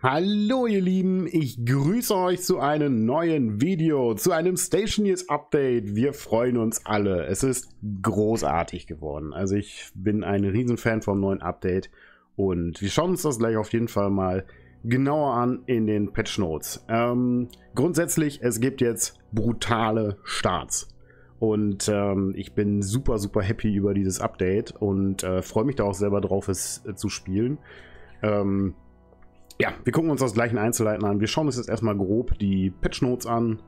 Hallo ihr Lieben, ich grüße euch zu einem neuen Video, zu einem Station Years Update. Wir freuen uns alle. Es ist großartig geworden. Also ich bin ein Riesenfan vom neuen Update und wir schauen uns das gleich auf jeden Fall mal genauer an in den Patch Notes. Ähm, grundsätzlich, es gibt jetzt brutale Starts. Und ähm, ich bin super, super happy über dieses Update und äh, freue mich da auch selber drauf, es äh, zu spielen. Ähm, ja, wir gucken uns das gleich in Einzelheiten an. Wir schauen uns jetzt erstmal grob die Patch Notes an.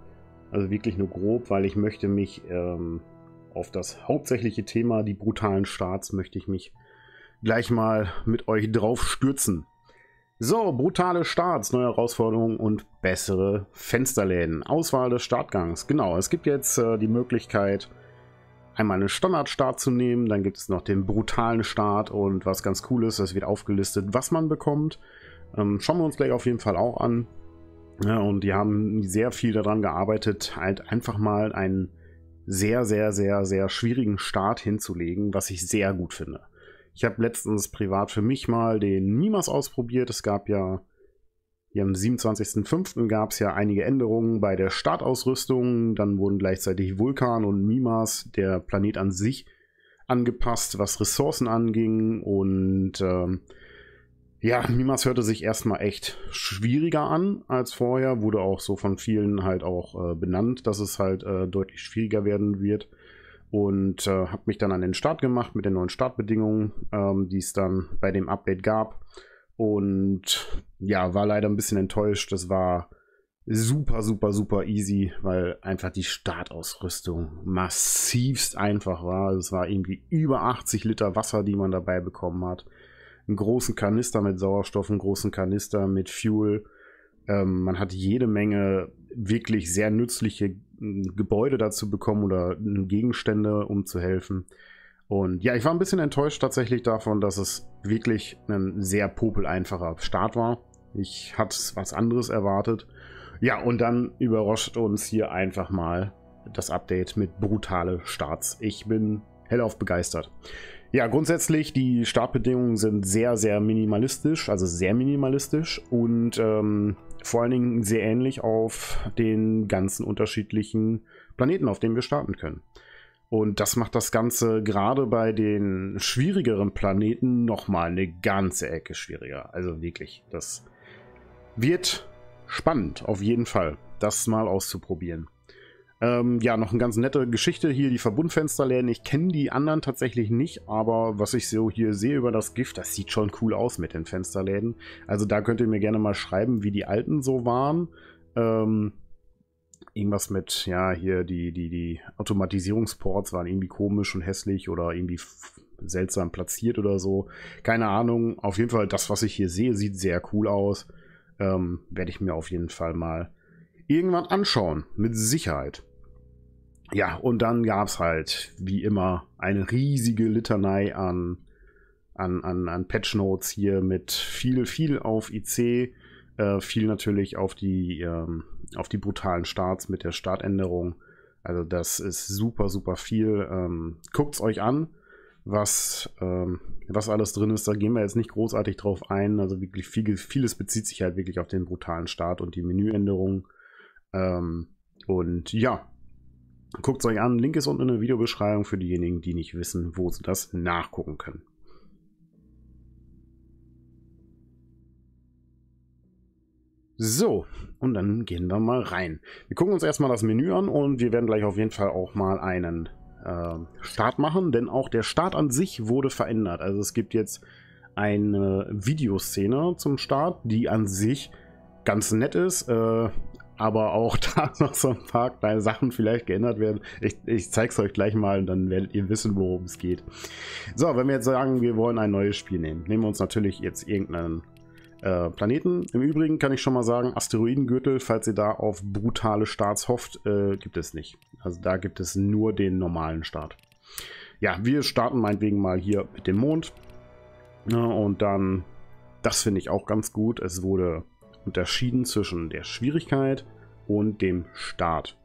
Also wirklich nur grob, weil ich möchte mich ähm, auf das hauptsächliche Thema, die brutalen Starts, möchte ich mich gleich mal mit euch drauf stürzen. So, brutale Starts, neue Herausforderungen und bessere Fensterläden. Auswahl des Startgangs. Genau, es gibt jetzt äh, die Möglichkeit, einmal einen Standardstart zu nehmen. Dann gibt es noch den brutalen Start und was ganz cool ist, es wird aufgelistet, was man bekommt. Ähm, schauen wir uns gleich auf jeden Fall auch an. Ja, und die haben sehr viel daran gearbeitet, halt einfach mal einen sehr, sehr, sehr, sehr schwierigen Start hinzulegen, was ich sehr gut finde. Ich habe letztens privat für mich mal den Mimas ausprobiert. Es gab ja hier am 27.05. gab es ja einige Änderungen bei der Startausrüstung. Dann wurden gleichzeitig Vulkan und Mimas, der Planet an sich, angepasst, was Ressourcen anging. Und ähm, ja, Mimas hörte sich erstmal echt schwieriger an als vorher, wurde auch so von vielen halt auch äh, benannt, dass es halt äh, deutlich schwieriger werden wird. Und äh, habe mich dann an den Start gemacht mit den neuen Startbedingungen, ähm, die es dann bei dem Update gab. Und ja, war leider ein bisschen enttäuscht. Das war super, super, super easy, weil einfach die Startausrüstung massivst einfach war. Es war irgendwie über 80 Liter Wasser, die man dabei bekommen hat einen großen Kanister mit Sauerstoff, einen großen Kanister mit Fuel. Ähm, man hat jede Menge wirklich sehr nützliche hm, Gebäude dazu bekommen oder hm, Gegenstände, um zu helfen. Und ja, ich war ein bisschen enttäuscht tatsächlich davon, dass es wirklich ein sehr popel einfacher Start war. Ich hatte was anderes erwartet. Ja, und dann überrascht uns hier einfach mal das Update mit brutale Starts. Ich bin hellauf begeistert. Ja, grundsätzlich, die Startbedingungen sind sehr, sehr minimalistisch, also sehr minimalistisch und ähm, vor allen Dingen sehr ähnlich auf den ganzen unterschiedlichen Planeten, auf denen wir starten können. Und das macht das Ganze gerade bei den schwierigeren Planeten nochmal eine ganze Ecke schwieriger. Also wirklich, das wird spannend, auf jeden Fall, das mal auszuprobieren. Ähm, ja, noch eine ganz nette Geschichte hier, die Verbundfensterläden. Ich kenne die anderen tatsächlich nicht, aber was ich so hier sehe über das Gift, das sieht schon cool aus mit den Fensterläden. Also da könnt ihr mir gerne mal schreiben, wie die alten so waren. Ähm, irgendwas mit, ja, hier die, die, die Automatisierungsports waren irgendwie komisch und hässlich oder irgendwie seltsam platziert oder so. Keine Ahnung. Auf jeden Fall, das, was ich hier sehe, sieht sehr cool aus. Ähm, Werde ich mir auf jeden Fall mal irgendwann anschauen. Mit Sicherheit. Ja, und dann gab es halt, wie immer, eine riesige Litanei an, an, an, an Patch Notes hier mit viel, viel auf IC, äh, viel natürlich auf die, ähm, auf die brutalen Starts mit der Startänderung. Also das ist super, super viel. Ähm, Guckt es euch an, was, ähm, was alles drin ist. Da gehen wir jetzt nicht großartig drauf ein. Also wirklich viel, vieles bezieht sich halt wirklich auf den brutalen Start und die Menüänderungen. Ähm, und ja, Guckt es euch an. Link ist unten in der Videobeschreibung für diejenigen, die nicht wissen, wo sie das nachgucken können. So, und dann gehen wir mal rein. Wir gucken uns erstmal das Menü an und wir werden gleich auf jeden Fall auch mal einen äh, Start machen, denn auch der Start an sich wurde verändert. Also es gibt jetzt eine Videoszene zum Start, die an sich ganz nett ist. Äh, aber auch da noch so ein paar kleine Sachen vielleicht geändert werden. Ich, ich zeige es euch gleich mal und dann werdet ihr wissen, worum es geht. So, wenn wir jetzt sagen, wir wollen ein neues Spiel nehmen, nehmen wir uns natürlich jetzt irgendeinen äh, Planeten. Im Übrigen kann ich schon mal sagen, Asteroidengürtel, falls ihr da auf brutale Starts hofft, äh, gibt es nicht. Also da gibt es nur den normalen Start. Ja, wir starten meinetwegen mal hier mit dem Mond. Ja, ne, und dann, das finde ich auch ganz gut. Es wurde unterschieden zwischen der Schwierigkeit und dem Start.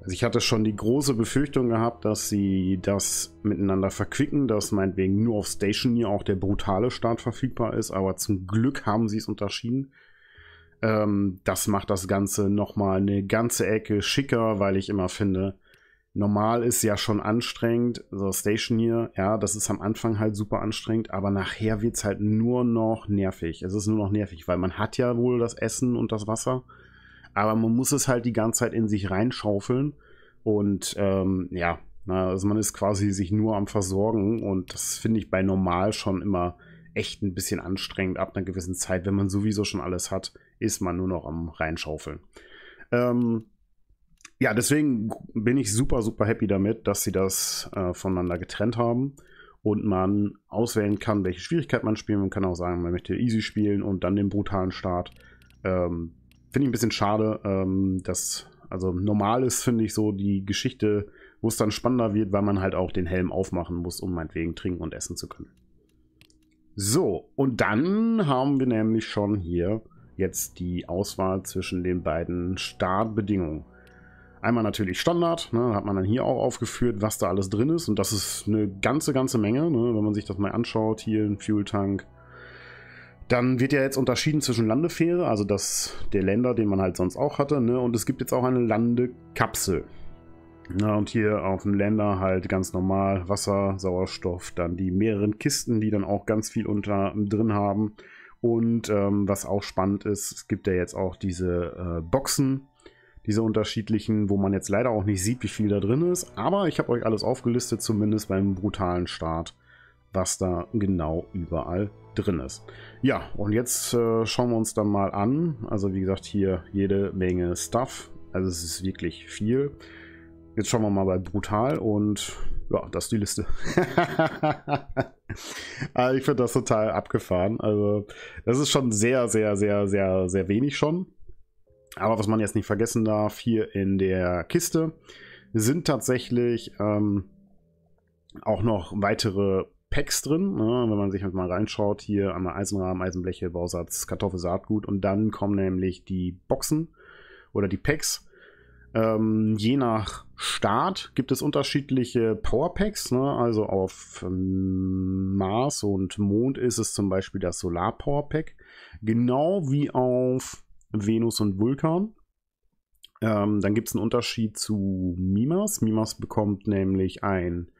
Also ich hatte schon die große Befürchtung gehabt, dass sie das miteinander verquicken, dass meinetwegen nur auf Station hier auch der brutale Start verfügbar ist, aber zum Glück haben sie es unterschieden. Ähm, das macht das Ganze nochmal eine ganze Ecke schicker, weil ich immer finde, normal ist ja schon anstrengend, so Station hier, ja, das ist am Anfang halt super anstrengend, aber nachher wird es halt nur noch nervig. Es ist nur noch nervig, weil man hat ja wohl das Essen und das Wasser, aber man muss es halt die ganze Zeit in sich reinschaufeln und ähm, ja, also man ist quasi sich nur am Versorgen und das finde ich bei normal schon immer echt ein bisschen anstrengend ab einer gewissen Zeit. Wenn man sowieso schon alles hat, ist man nur noch am Reinschaufeln. Ähm, ja, deswegen bin ich super, super happy damit, dass sie das äh, voneinander getrennt haben und man auswählen kann, welche Schwierigkeit man spielen. Man kann auch sagen, man möchte easy spielen und dann den brutalen Start. Ähm, finde ich ein bisschen schade, ähm, dass, also normal ist, finde ich so die Geschichte, wo es dann spannender wird, weil man halt auch den Helm aufmachen muss, um meinetwegen trinken und essen zu können. So, und dann haben wir nämlich schon hier jetzt die Auswahl zwischen den beiden Startbedingungen. Einmal natürlich Standard, ne, hat man dann hier auch aufgeführt, was da alles drin ist. Und das ist eine ganze, ganze Menge, ne, wenn man sich das mal anschaut. Hier ein Fuel-Tank. Dann wird ja jetzt unterschieden zwischen Landefähre, also das, der Länder, den man halt sonst auch hatte. Ne, und es gibt jetzt auch eine Landekapsel. Ja, und hier auf dem Länder halt ganz normal Wasser, Sauerstoff, dann die mehreren Kisten, die dann auch ganz viel unter drin haben. Und ähm, was auch spannend ist, es gibt ja jetzt auch diese äh, Boxen diese unterschiedlichen, wo man jetzt leider auch nicht sieht, wie viel da drin ist. Aber ich habe euch alles aufgelistet, zumindest beim brutalen Start, was da genau überall drin ist. Ja, und jetzt äh, schauen wir uns dann mal an. Also wie gesagt, hier jede Menge Stuff. Also es ist wirklich viel. Jetzt schauen wir mal bei Brutal und ja, das ist die Liste. Ah, ich finde das total abgefahren. Also das ist schon sehr, sehr, sehr, sehr, sehr wenig schon. Aber was man jetzt nicht vergessen darf, hier in der Kiste sind tatsächlich ähm, auch noch weitere Packs drin. Ne? Wenn man sich halt mal reinschaut, hier einmal Eisenrahmen, Eisenbleche, Bausatz, Kartoffel, Saatgut und dann kommen nämlich die Boxen oder die Packs. Ähm, je nach Start gibt es unterschiedliche Powerpacks. Ne? Also auf ähm, Mars und Mond ist es zum Beispiel das Solar Powerpack. Genau wie auf Venus und Vulkan. Ähm, dann gibt es einen Unterschied zu Mimas. Mimas bekommt nämlich ein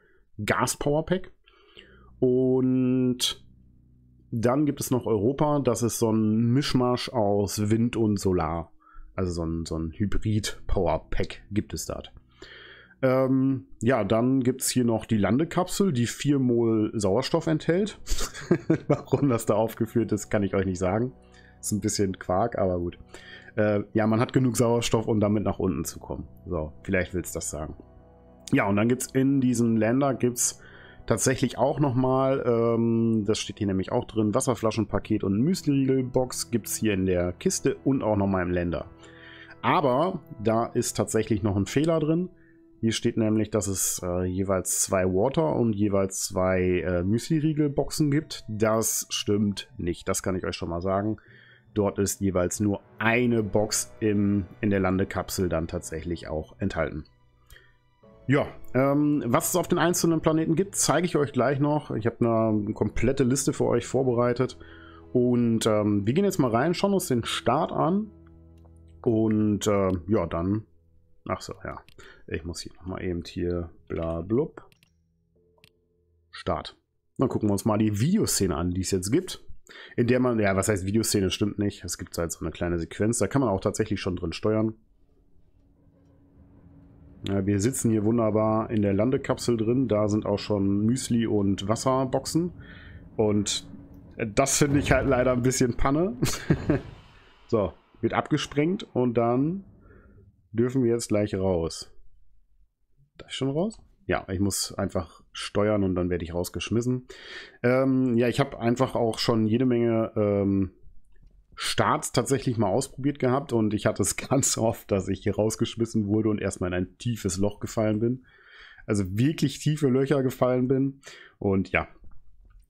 Gas-Power-Pack. Und dann gibt es noch Europa. Das ist so ein Mischmasch aus Wind und Solar. Also so ein, so ein Hybrid-Power-Pack gibt es dort. Ähm, ja, dann gibt es hier noch die Landekapsel, die 4 Mol Sauerstoff enthält. Warum das da aufgeführt ist, kann ich euch nicht sagen. Ist ein bisschen Quark, aber gut. Äh, ja, man hat genug Sauerstoff, um damit nach unten zu kommen. So, vielleicht willst du das sagen. Ja, und dann gibt es in diesem Länder gibt's tatsächlich auch nochmal, ähm, das steht hier nämlich auch drin, Wasserflaschenpaket und Müsli-Box gibt es hier in der Kiste und auch nochmal im Länder. Aber da ist tatsächlich noch ein Fehler drin. Hier steht nämlich, dass es äh, jeweils zwei Water und jeweils zwei äh, Müsli-Riegel-Boxen gibt. Das stimmt nicht, das kann ich euch schon mal sagen. Dort ist jeweils nur eine Box im, in der Landekapsel dann tatsächlich auch enthalten. Ja, ähm, was es auf den einzelnen Planeten gibt, zeige ich euch gleich noch. Ich habe eine komplette Liste für euch vorbereitet. Und ähm, wir gehen jetzt mal rein, schauen uns den Start an. Und äh, ja, dann... Ach so, ja. Ich muss hier nochmal eben hier... Bla, blub. Start. Dann gucken wir uns mal die Videoszene an, die es jetzt gibt in der man, ja, was heißt Videoszene, stimmt nicht. Es gibt halt so eine kleine Sequenz, da kann man auch tatsächlich schon drin steuern. Ja, wir sitzen hier wunderbar in der Landekapsel drin, da sind auch schon Müsli und Wasserboxen. Und das finde ich halt leider ein bisschen Panne. so, wird abgesprengt und dann dürfen wir jetzt gleich raus. Darf ich schon raus? Ja, ich muss einfach steuern und dann werde ich rausgeschmissen. Ähm, ja, ich habe einfach auch schon jede Menge ähm, Starts tatsächlich mal ausprobiert gehabt und ich hatte es ganz oft, dass ich hier rausgeschmissen wurde und erstmal in ein tiefes Loch gefallen bin. Also wirklich tiefe Löcher gefallen bin. Und ja.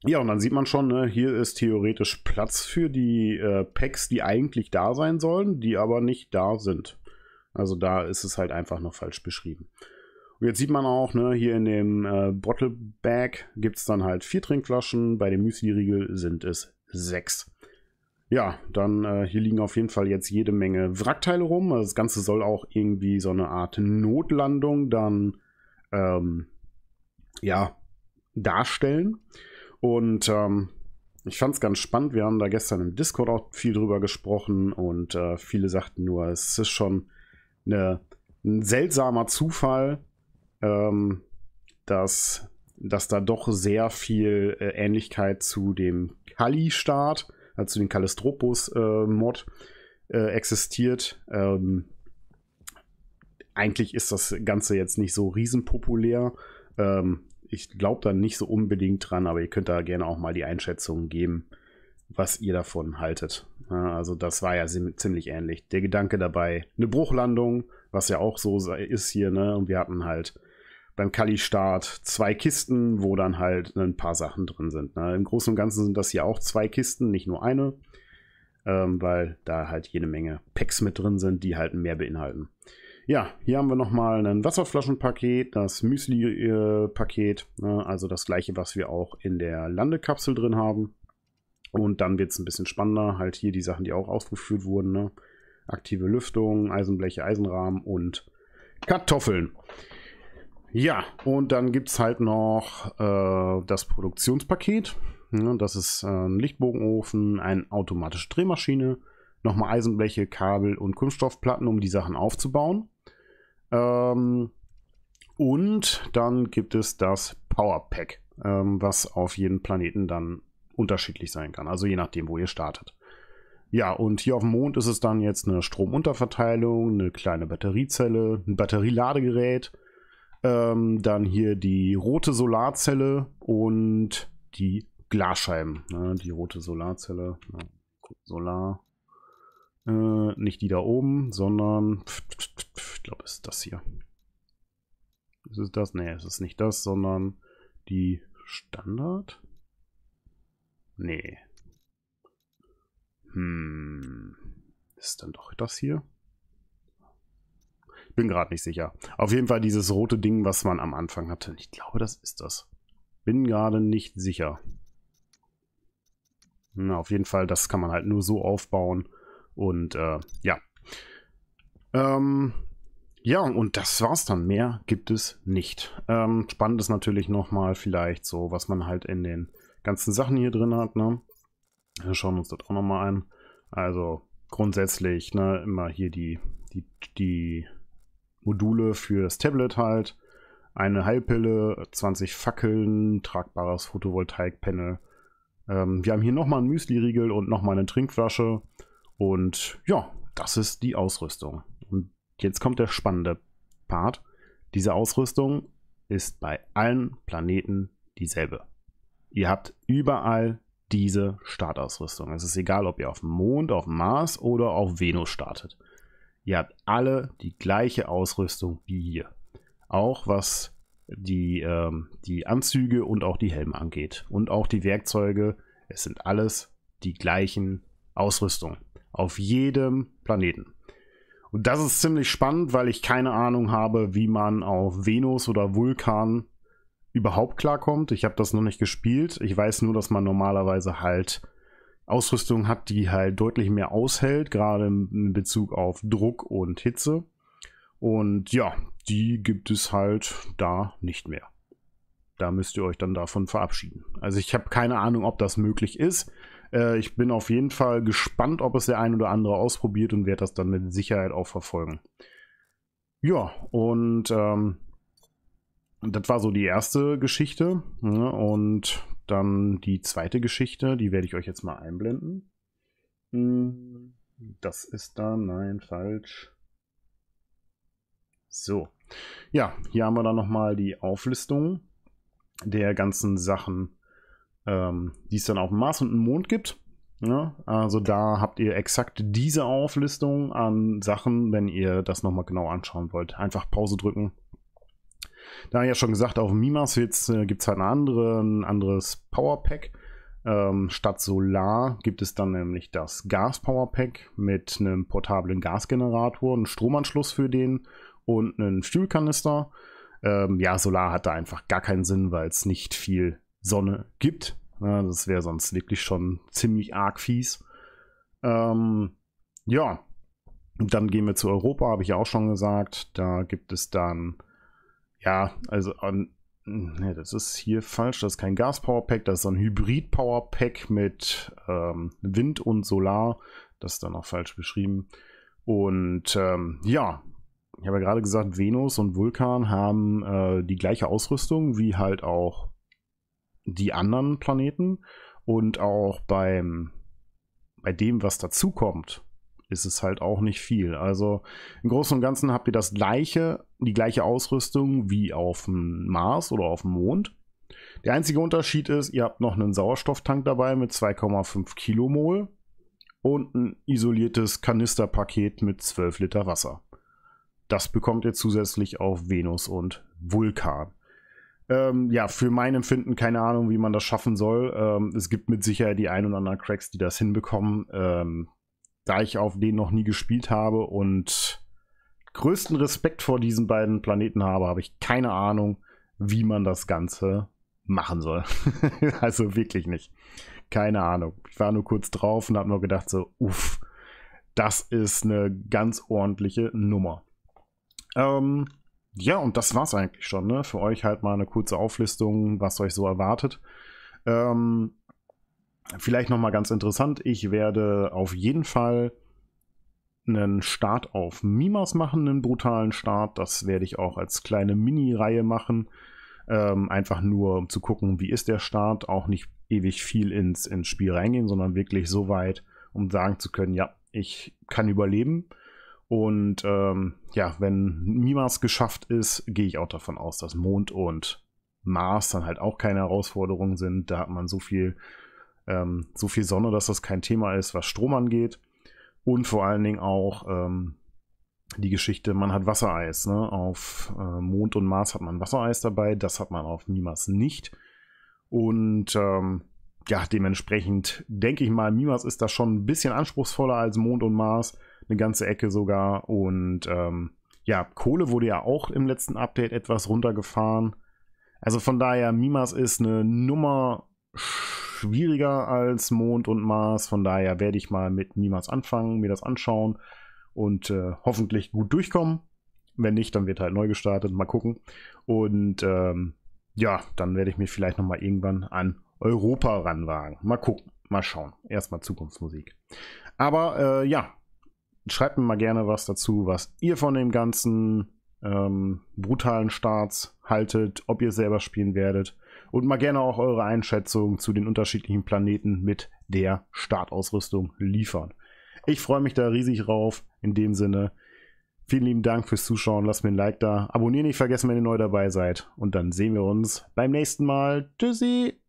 Ja, und dann sieht man schon, ne, hier ist theoretisch Platz für die äh, Packs, die eigentlich da sein sollen, die aber nicht da sind. Also da ist es halt einfach noch falsch beschrieben. Und jetzt sieht man auch, ne, hier in dem äh, Bottle Bag gibt es dann halt vier Trinkflaschen, bei dem Müsli-Riegel sind es sechs. Ja, dann äh, hier liegen auf jeden Fall jetzt jede Menge Wrackteile rum. das Ganze soll auch irgendwie so eine Art Notlandung dann ähm, ja darstellen. Und ähm, ich fand es ganz spannend. Wir haben da gestern im Discord auch viel drüber gesprochen und äh, viele sagten nur, es ist schon eine, ein seltsamer Zufall, ähm, dass, dass da doch sehr viel äh, Ähnlichkeit zu dem Kali-Staat, also zu dem Kalistropos-Mod äh, äh, existiert. Ähm, eigentlich ist das Ganze jetzt nicht so riesenpopulär. Ähm, ich glaube da nicht so unbedingt dran, aber ihr könnt da gerne auch mal die Einschätzung geben, was ihr davon haltet. also das war ja ziemlich ähnlich. Der Gedanke dabei, eine Bruchlandung, was ja auch so ist hier, ne? Und wir hatten halt beim Kali-Start zwei Kisten, wo dann halt ein paar Sachen drin sind. Ne? Im Großen und Ganzen sind das ja auch zwei Kisten, nicht nur eine, ähm, weil da halt jede Menge Packs mit drin sind, die halt mehr beinhalten. Ja, hier haben wir nochmal ein Wasserflaschenpaket, das Müsli-Paket, äh, ne? also das gleiche, was wir auch in der Landekapsel drin haben. Und dann wird es ein bisschen spannender, halt hier die Sachen, die auch aufgeführt wurden. Ne? Aktive Lüftung, Eisenbleche, Eisenrahmen und Kartoffeln. Ja, und dann gibt es halt noch äh, das Produktionspaket. Ja, das ist äh, ein Lichtbogenofen, eine automatische Drehmaschine, nochmal Eisenbleche, Kabel und Kunststoffplatten, um die Sachen aufzubauen. Ähm, und dann gibt es das Powerpack, ähm, was auf jedem Planeten dann unterschiedlich sein kann. Also je nachdem, wo ihr startet. Ja, und hier auf dem Mond ist es dann jetzt eine Stromunterverteilung, eine kleine Batteriezelle, ein Batterieladegerät ähm, dann hier die rote Solarzelle und die Glasscheiben. Ne? Die rote Solarzelle. Ne? Solar. Äh, nicht die da oben, sondern ich glaube, ist das hier. Ist es das? Ne, es ist nicht das, sondern die Standard? Nee. Hm. Ist dann doch das hier? Bin gerade nicht sicher. Auf jeden Fall dieses rote Ding, was man am Anfang hatte. Ich glaube, das ist das. Bin gerade nicht sicher. Na, auf jeden Fall, das kann man halt nur so aufbauen. Und äh, ja. Ähm, ja, und das war's dann. Mehr gibt es nicht. Ähm, spannend ist natürlich nochmal vielleicht so, was man halt in den ganzen Sachen hier drin hat. Ne? Wir schauen uns das auch nochmal an. Also grundsätzlich ne, immer hier die, die, die Module für das Tablet halt, eine Heilpille, 20 Fackeln, tragbares Photovoltaik-Panel. Ähm, wir haben hier nochmal einen Müsli-Riegel und nochmal eine Trinkflasche. Und ja, das ist die Ausrüstung. Und jetzt kommt der spannende Part. Diese Ausrüstung ist bei allen Planeten dieselbe. Ihr habt überall diese Startausrüstung. Es ist egal, ob ihr auf dem Mond, auf dem Mars oder auf Venus startet. Ihr habt alle die gleiche Ausrüstung wie hier. Auch was die, ähm, die Anzüge und auch die Helme angeht. Und auch die Werkzeuge. Es sind alles die gleichen Ausrüstungen. Auf jedem Planeten. Und das ist ziemlich spannend, weil ich keine Ahnung habe, wie man auf Venus oder Vulkan überhaupt klarkommt. Ich habe das noch nicht gespielt. Ich weiß nur, dass man normalerweise halt Ausrüstung hat, die halt deutlich mehr aushält, gerade in Bezug auf Druck und Hitze. Und ja, die gibt es halt da nicht mehr. Da müsst ihr euch dann davon verabschieden. Also ich habe keine Ahnung, ob das möglich ist. Äh, ich bin auf jeden Fall gespannt, ob es der ein oder andere ausprobiert und werde das dann mit Sicherheit auch verfolgen. Ja, und ähm, das war so die erste Geschichte. Ne? Und dann die zweite Geschichte, die werde ich euch jetzt mal einblenden. Hm, das ist dann, nein, falsch. So. Ja, hier haben wir dann nochmal die Auflistung der ganzen Sachen, ähm, die es dann auf dem Mars und dem Mond gibt. Ja, also da habt ihr exakt diese Auflistung an Sachen, wenn ihr das nochmal genau anschauen wollt. Einfach Pause drücken da ja schon gesagt, auf Mimas äh, gibt es halt andere, ein anderes Powerpack. Ähm, statt Solar gibt es dann nämlich das Gas-Powerpack mit einem portablen Gasgenerator, einen Stromanschluss für den und einen Stühlkanister. Ähm, ja, Solar hat da einfach gar keinen Sinn, weil es nicht viel Sonne gibt. Ja, das wäre sonst wirklich schon ziemlich arg fies. Ähm, ja, dann gehen wir zu Europa, habe ich ja auch schon gesagt. Da gibt es dann ja, also an, nee, hm, das ist hier falsch. Das ist kein gas power pack das ist ein hybrid power pack mit ähm, Wind und Solar. Das ist dann auch falsch beschrieben. Und ähm, ja, ich habe ja gerade gesagt, Venus und Vulkan haben äh, die gleiche Ausrüstung wie halt auch die anderen Planeten. Und auch beim, bei dem, was dazukommt, ist es halt auch nicht viel. Also im Großen und Ganzen habt ihr das gleiche, die gleiche Ausrüstung wie auf dem Mars oder auf dem Mond. Der einzige Unterschied ist, ihr habt noch einen Sauerstofftank dabei mit 2,5 Kilomol und ein isoliertes Kanisterpaket mit 12 Liter Wasser. Das bekommt ihr zusätzlich auf Venus und Vulkan. Ähm, ja, für mein Empfinden keine Ahnung, wie man das schaffen soll. Ähm, es gibt mit Sicherheit die ein oder anderen Cracks, die das hinbekommen. Ähm, da ich auf den noch nie gespielt habe und größten Respekt vor diesen beiden Planeten habe, habe ich keine Ahnung, wie man das Ganze machen soll. also wirklich nicht. Keine Ahnung. Ich war nur kurz drauf und habe nur gedacht, so, uff, das ist eine ganz ordentliche Nummer. Ähm, ja, und das war's eigentlich schon. Ne? Für euch halt mal eine kurze Auflistung, was euch so erwartet. Ähm, vielleicht nochmal ganz interessant, ich werde auf jeden Fall einen Start auf Mimas machen, einen brutalen Start. Das werde ich auch als kleine Mini-Reihe machen. Ähm, einfach nur, um zu gucken, wie ist der Start. Auch nicht ewig viel ins, ins Spiel reingehen, sondern wirklich so weit, um sagen zu können, ja, ich kann überleben. Und ähm, ja, wenn Mimas geschafft ist, gehe ich auch davon aus, dass Mond und Mars dann halt auch keine Herausforderungen sind. Da hat man so viel ähm, so viel Sonne, dass das kein Thema ist, was Strom angeht. Und vor allen Dingen auch ähm, die Geschichte, man hat Wassereis. Ne? Auf äh, Mond und Mars hat man Wassereis dabei, das hat man auf Mimas nicht. Und ähm, ja, dementsprechend denke ich mal, Mimas ist da schon ein bisschen anspruchsvoller als Mond und Mars, eine ganze Ecke sogar. Und ähm, ja, Kohle wurde ja auch im letzten Update etwas runtergefahren. Also von daher, Mimas ist eine Nummer schwieriger als Mond und Mars. Von daher werde ich mal mit niemals anfangen, mir das anschauen und äh, hoffentlich gut durchkommen. Wenn nicht, dann wird halt neu gestartet. Mal gucken. Und ähm, ja, dann werde ich mich vielleicht nochmal irgendwann an Europa ranwagen. Mal gucken, mal schauen. Erstmal Zukunftsmusik. Aber äh, ja, schreibt mir mal gerne was dazu, was ihr von dem ganzen ähm, brutalen Starts haltet, ob ihr selber spielen werdet und mal gerne auch eure Einschätzung zu den unterschiedlichen Planeten mit der Startausrüstung liefern. Ich freue mich da riesig drauf. In dem Sinne, vielen lieben Dank fürs Zuschauen. Lasst mir ein Like da. Abonnieren nicht vergessen, wenn ihr neu dabei seid. Und dann sehen wir uns beim nächsten Mal. Tschüssi!